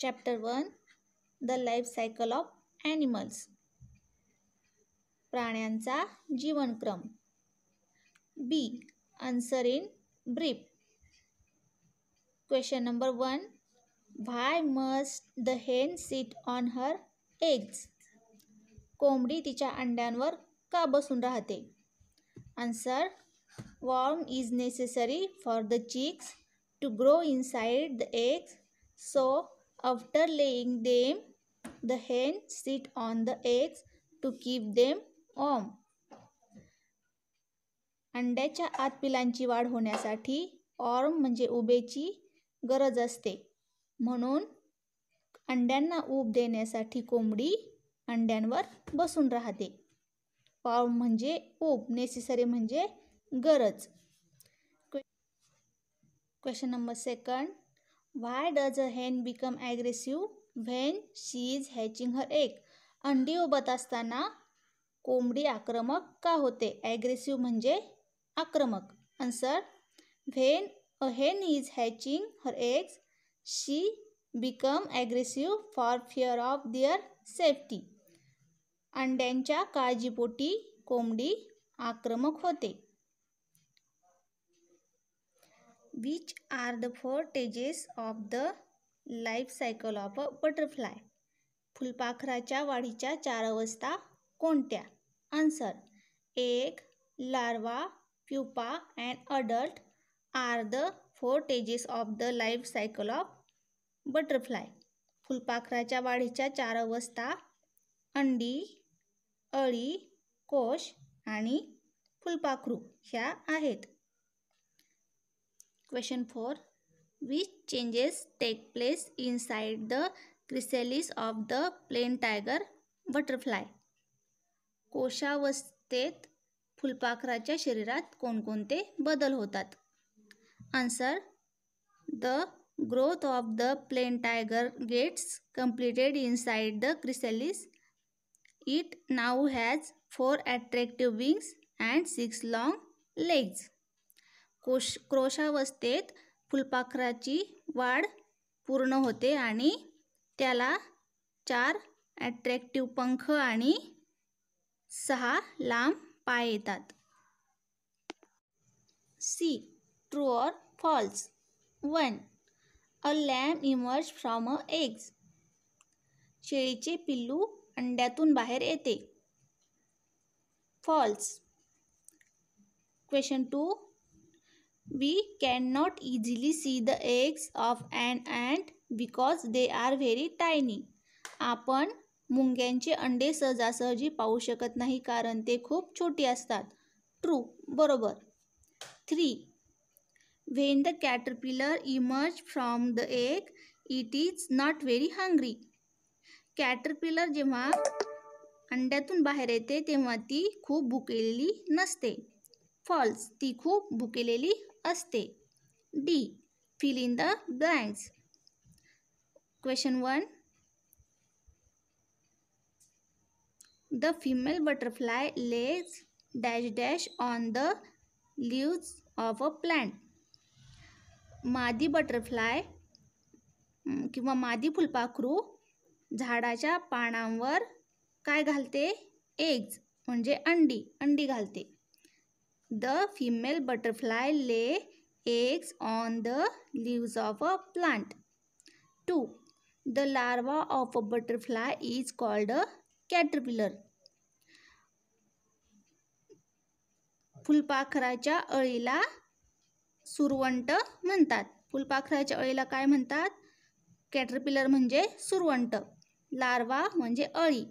Chapter one the life cycle of animals प्राण्यांचा जीवनक्रम B answer in brief question number one why must the hen sit on her eggs कोंबडी तिच्या अंड्यांवर का बसून राहते answer warm is necessary for the chicks to grow inside the eggs so after laying them the hen sit on the eggs to keep them warm. अंड्याच्या आत पिलांची वाढ होण्यासाठी ऑर्म म्हणजे उबेची गरज असते म्हणून अंड्यांना उब देण्यासाठी कोंबडी अंड्यांवर बसून राहते ऑर्म म्हणजे ऊब नेसेसरी म्हणजे गरज question number second why does a hen become aggressive when she is hatching her एक अंडी उभत असताना कोंबडी आक्रमक का होते ॲग्रेसिव्ह म्हणजे आक्रमक answer when a hen is hatching her eggs she become aggressive for fear of their safety अंड्यांच्या काळजीपोटी कोंबडी आक्रमक होते which are the four stages of the life cycle of a butterfly फुलपाखराच्या वाढीच्या चार अवस्था कोणत्या answer egg larva pupa and adult are the four stages of the life cycle of butterfly फुलपाखराच्या वाढीच्या चार अवस्था अंडी अळी कोश आणि फुलपाखरू ह्या आहेत question 4. Which changes take place side the chrysalis of the plain tiger butterfly कोशावस्थेत फुलपाखराच्या शरीरात कोणकोणते बदल होतात answer the growth of the plain tiger gets completed inside the chrysalis it now has four attractive wings and six long legs कोश क्रोशावस्थेत फुलपाखराची वाढ पूर्ण होते आणि त्याला चार ॲट्रॅक्टिव पंख आणि सहा लांब पाय येतात C true false one a lamb emerge from a eggs शेळीचे पिल्लू अंड्यातून बाहेर येते false question two we cannot easily see the eggs of an ant because they are very tiny. आपण मुंग्यांचे अंडे सहजासहजी पाहू शकत नाही कारण ते खूप छोटे असतात ट्रू बरोबर three when the caterpillar emerge from the egg it is not very hungry caterpillar जेव्हा अंड्यातून बाहेर येते तेव्हा ती खूप भुकेलेली नसते फॉल्स ती खूप भुकेलेली असते D fill in the blanks question one the female butterfly lays dash dash on the leaves of a plant मादी बटरफ्लाय किंवा मादी फुलपाखरू झाडाच्या पानांवर काय घालते एग्ज म्हणजे अंडी अंडी घालते the female butterfly lay eggs on the leaves of a plant two the larva of a butterfly is called a caterpillar फुलपाखराच्या अळीला सुरवंट म्हणतात फुलपाखराच्या अळीला काय म्हणतात कॅटरपिलर म्हणजे सुरवंट लार्वा म्हणजे अळी